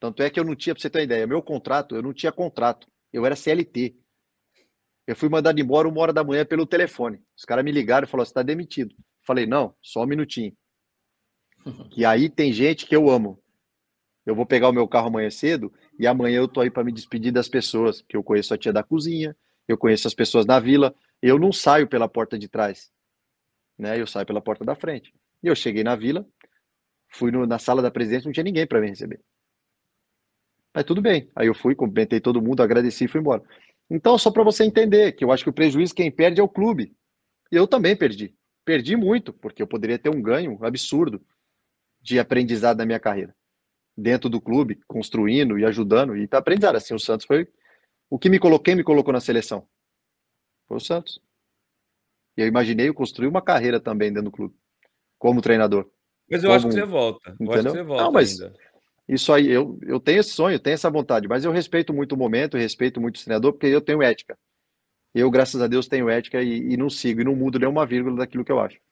Tanto é que eu não tinha, para você ter uma ideia, meu contrato, eu não tinha contrato. Eu era CLT. Eu fui mandado embora uma hora da manhã pelo telefone. Os caras me ligaram e falaram: você está demitido. Falei: não, só um minutinho. E aí tem gente que eu amo. Eu vou pegar o meu carro amanhã cedo e amanhã eu tô aí para me despedir das pessoas, que eu conheço a tia da cozinha, eu conheço as pessoas na vila. Eu não saio pela porta de trás, né? Eu saio pela porta da frente. E eu cheguei na vila, fui no, na sala da presidência, não tinha ninguém para me receber. Aí tudo bem. Aí eu fui, cumprimentei todo mundo, agradeci e fui embora. Então, só para você entender, que eu acho que o prejuízo quem perde é o clube. Eu também perdi. Perdi muito, porque eu poderia ter um ganho absurdo de aprendizado na minha carreira. Dentro do clube, construindo e ajudando. E tá aprendizado, assim, o Santos foi. O que me coloquei, me colocou na seleção. Foi o Santos. E eu imaginei eu construir uma carreira também dentro do clube, como treinador. Mas eu como... acho que você volta. Eu Entendeu? acho que você volta. Não, mas ainda. Isso aí, eu, eu tenho esse sonho, tenho essa vontade, mas eu respeito muito o momento, respeito muito o treinador, porque eu tenho ética. Eu, graças a Deus, tenho ética e, e não sigo e não mudo nenhuma vírgula daquilo que eu acho.